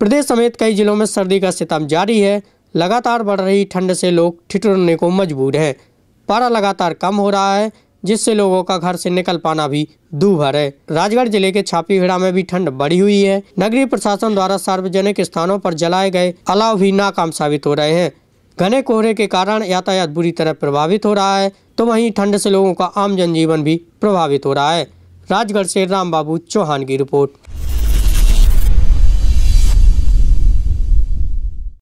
प्रदेश समेत कई जिलों में सर्दी का सितम जारी है लगातार बढ़ रही ठंड से लोग ठिठुरने को मजबूर हैं पारा लगातार कम हो रहा है जिससे लोगों का घर से निकल पाना भी दूभर है राजगढ़ जिले के छापीखेड़ा में भी ठंड बढ़ी हुई है नगरीय प्रशासन द्वारा सार्वजनिक स्थानों पर जलाए गए अलाव भी नाकाम साबित हो रहे हैं घने कोहरे के कारण यातायात बुरी तरह प्रभावित हो रहा है तो वहीं ठंड से लोगों का आम जनजीवन भी प्रभावित हो रहा है राजगढ़ से राम बाबू चौहान की रिपोर्ट